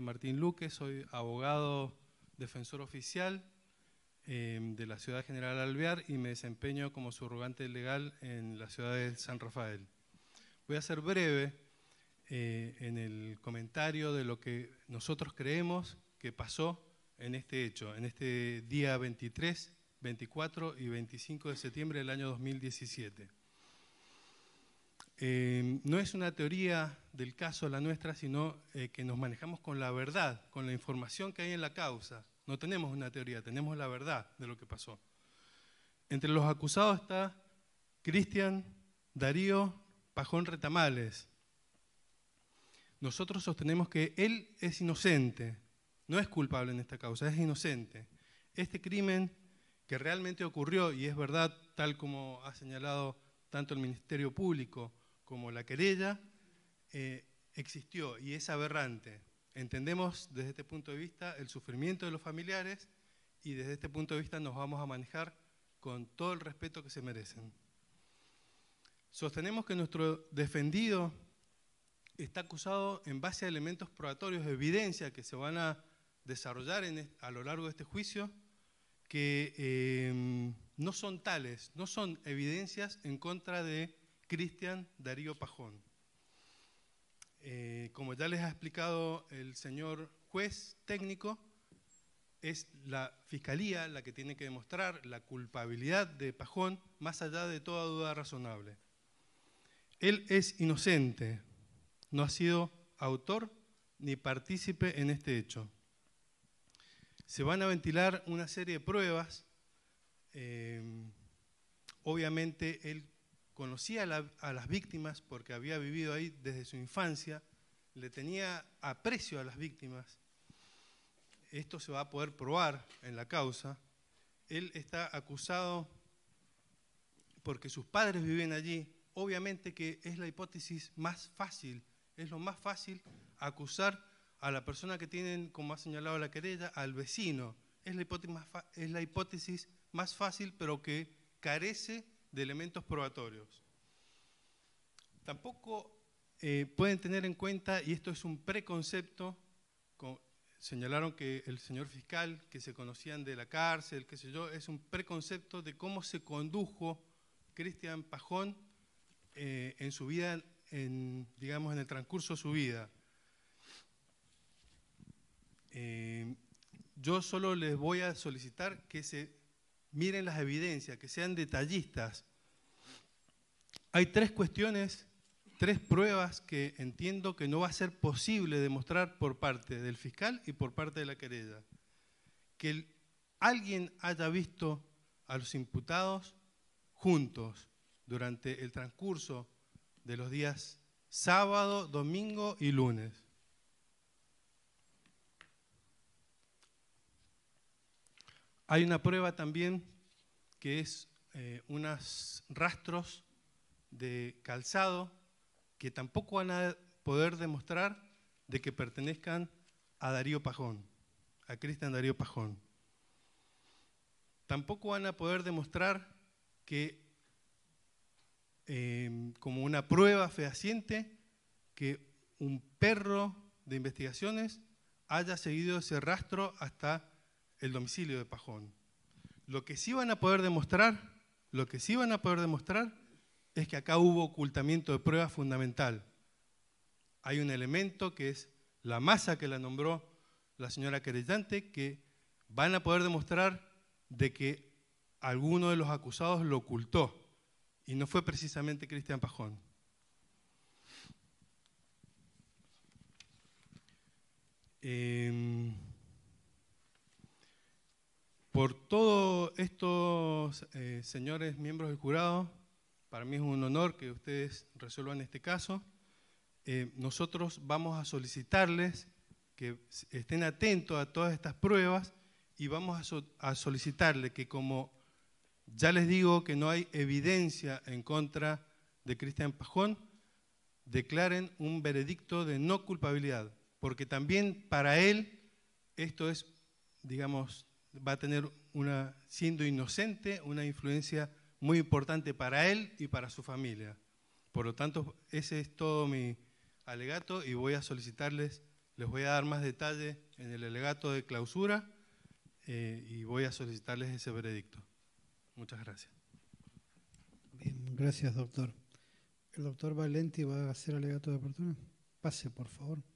Martín Luque, soy abogado defensor oficial em, de la ciudad general Alvear y me desempeño como subrogante legal en la ciudad de San Rafael. Voy a ser breve eh, en el comentario de lo que nosotros creemos que pasó en este hecho, en este día 23, 24 y 25 de septiembre del año 2017. Eh, no es una teoría del caso la nuestra, sino eh, que nos manejamos con la verdad, con la información que hay en la causa. No tenemos una teoría, tenemos la verdad de lo que pasó. Entre los acusados está Cristian Darío Pajón Retamales. Nosotros sostenemos que él es inocente, no es culpable en esta causa, es inocente. Este crimen que realmente ocurrió, y es verdad tal como ha señalado tanto el Ministerio Público como la querella eh, existió y es aberrante. Entendemos desde este punto de vista el sufrimiento de los familiares y desde este punto de vista nos vamos a manejar con todo el respeto que se merecen. Sostenemos que nuestro defendido está acusado en base a elementos probatorios, de evidencia que se van a desarrollar a lo largo de este juicio, que eh, no son tales, no son evidencias en contra de Cristian Darío Pajón. Eh, como ya les ha explicado el señor juez técnico, es la fiscalía la que tiene que demostrar la culpabilidad de Pajón más allá de toda duda razonable. Él es inocente, no ha sido autor ni partícipe en este hecho. Se van a ventilar una serie de pruebas. Eh, obviamente él conocía a, las víctimas porque había vivido ahí desde su infancia, le tenía aprecio a las víctimas. Esto se va a poder probar en la causa. Él está acusado porque sus padres viven allí. Obviamente que es la hipótesis más fácil, es lo más fácil acusar a la persona que tienen, como ha señalado la querella, al vecino. Es la hipótesis es la hipótesis más fácil, pero que carece de elementos probatorios. Tampoco eh, pueden tener en cuenta, y esto es un preconcepto, señalaron que el señor fiscal, que se conocían de la cárcel, qué sé yo, es un preconcepto de cómo se condujo Cristian Pajón eh, en su vida, en, digamos, en el transcurso de su vida. Eh, yo solo les voy a solicitar que se miren las evidencias, que sean detallistas. Hay tres cuestiones, tres pruebas que entiendo que no va a ser posible demostrar por parte del fiscal y por parte de la querella. Que alguien haya visto a los imputados juntos durante el transcurso de los días sábado, domingo y lunes. Hay una prueba también que es eh, unos rastros de calzado que tampoco van a poder demostrar de que pertenezcan a Darío Pajón, a Cristian Darío Pajón. Tampoco van a poder demostrar que, em, como una prueba fehaciente, que un perro de investigaciones haya seguido ese rastro hasta el domicilio de Pajón. Lo que sí van a poder demostrar, lo que sí van a poder demostrar es que acá hubo ocultamiento de prueba fundamental. Hay un elemento que es la masa que la nombró la señora querellante que van a poder demostrar de que alguno de los acusados lo ocultó y no fue precisamente Cristian Pajón. Em, por todos estos eh, señores miembros del jurado. Para mí es un honor que ustedes resuelvan este caso. Eh, nosotros vamos a solicitarles que estén atentos a todas estas pruebas y vamos a, a solicitarle que como ya les digo que no hay evidencia en contra de Cristian Pajón, declaren un veredicto de no culpabilidad, porque también para él esto es, digamos, va a tener una, siendo inocente, una influencia muy importante para él y para su familia. Por lo tanto, ese es todo mi alegato y voy a solicitarles, les voy a dar más detalle en el alegato de clausura eh, y voy a solicitarles ese veredicto. Muchas gracias. Bien, gracias, doctor. El doctor Valenti va a hacer alegato de apertura. Pase, por favor.